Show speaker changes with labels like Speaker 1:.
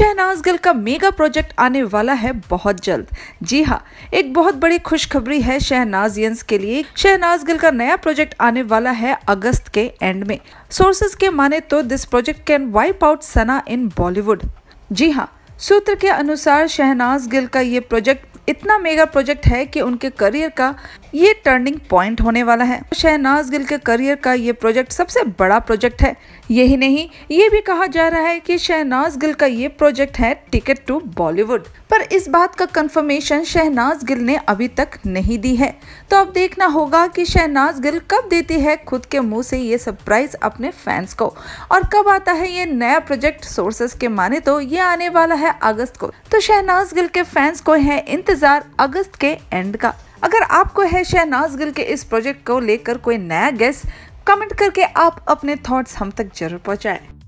Speaker 1: शहनाज गिल का mega project आने वाला है बहुत जल्द जी हाँ एक बहुत बड़ी खुशखबरी है शहनाज यंस के लिए शहनाज गिल का नया प्रोजेक्ट आने वाला है अगस्त के एंड में सोर्सेज के माने तो this project can wipe out Sana in Bollywood जी हाँ सूत्र के अनुसार शहनाज गिल का ये प्रोजेक्ट इतना मेगा प्रोजेक्ट है कि उनके करियर का ये टर्निंग पॉइंट होने वाला है शहनाज गिल के करियर का ये प्रोजेक्ट सबसे बड़ा प्रोजेक्ट है यही नहीं ये भी कहा जा रहा है कि शहनाज गिल का ये प्रोजेक्ट है टिकट टू बॉलीवुड पर इस बात का कंफर्मेशन शहनाज गिल ने अभी तक नहीं दी है तो अब देखना होगा कि शहनाज गिल कब देती है खुद के मुंह से ये सरप्राइज अपने फैंस को और कब आता है ये नया प्रोजेक्ट सोर्सेस के माने तो ये आने वाला है अगस्त को तो शहनाज गिल के फैंस को है इंतजार इंतज़ार अगस्त के एंड का अगर आपको है शहनाज गिल के इस प्रोजेक्ट को लेकर कोई नया गेस्ट कमेंट करके आप अपने थॉट्स हम तक जरूर पहुंचाएं